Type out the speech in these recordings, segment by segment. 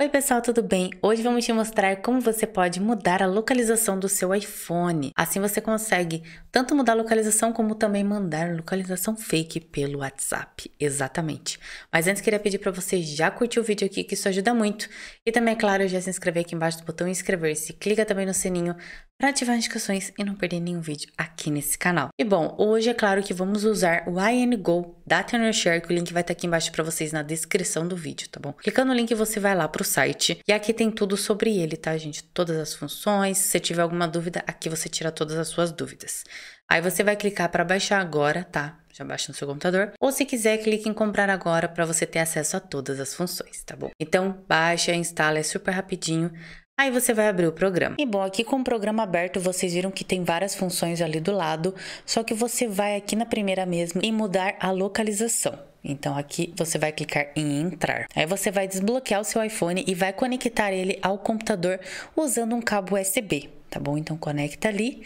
Oi pessoal, tudo bem? Hoje vamos te mostrar como você pode mudar a localização do seu iPhone. Assim você consegue tanto mudar a localização como também mandar localização fake pelo WhatsApp. Exatamente. Mas antes queria pedir para você já curtir o vídeo aqui que isso ajuda muito. E também, é claro, já se inscrever aqui embaixo do botão inscrever-se. Clica também no sininho para ativar notificações e não perder nenhum vídeo aqui nesse canal. E bom, hoje é claro que vamos usar o INGO da TenorShare, que o link vai estar aqui embaixo para vocês na descrição do vídeo, tá bom? Clicando no link você vai lá para o site e aqui tem tudo sobre ele, tá gente? Todas as funções, se você tiver alguma dúvida, aqui você tira todas as suas dúvidas. Aí você vai clicar para baixar agora, tá? já baixa no seu computador, ou se quiser, clique em comprar agora para você ter acesso a todas as funções, tá bom? Então, baixa, instala, é super rapidinho. Aí você vai abrir o programa. E bom, aqui com o programa aberto, vocês viram que tem várias funções ali do lado, só que você vai aqui na primeira mesmo e mudar a localização. Então aqui você vai clicar em entrar. Aí você vai desbloquear o seu iPhone e vai conectar ele ao computador usando um cabo USB, tá bom? Então conecta ali.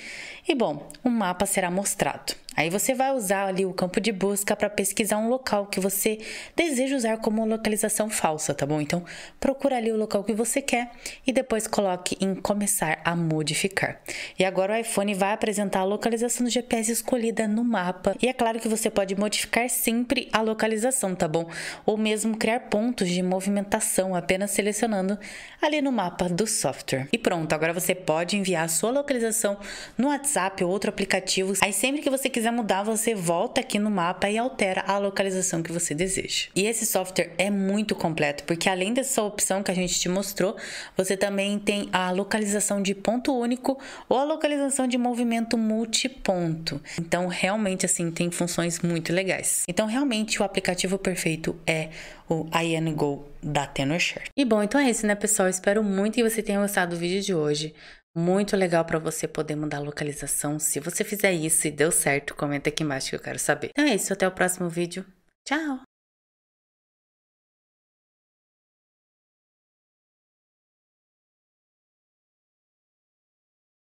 E bom, um mapa será mostrado. Aí você vai usar ali o campo de busca para pesquisar um local que você deseja usar como localização falsa, tá bom? Então, procura ali o local que você quer e depois coloque em começar a modificar. E agora o iPhone vai apresentar a localização do GPS escolhida no mapa. E é claro que você pode modificar sempre a localização, tá bom? Ou mesmo criar pontos de movimentação apenas selecionando ali no mapa do software. E pronto, agora você pode enviar a sua localização no WhatsApp ou outro aplicativo. Aí sempre que você quiser quiser mudar, você volta aqui no mapa e altera a localização que você deseja. E esse software é muito completo, porque além dessa opção que a gente te mostrou, você também tem a localização de ponto único ou a localização de movimento multiponto. Então, realmente, assim, tem funções muito legais. Então, realmente, o aplicativo perfeito é o INGO da TenorShare. E bom, então é isso, né, pessoal? Espero muito que você tenha gostado do vídeo de hoje. Muito legal para você poder mudar a localização. Se você fizer isso e deu certo, comenta aqui embaixo que eu quero saber. Então é isso, até o próximo vídeo. Tchau!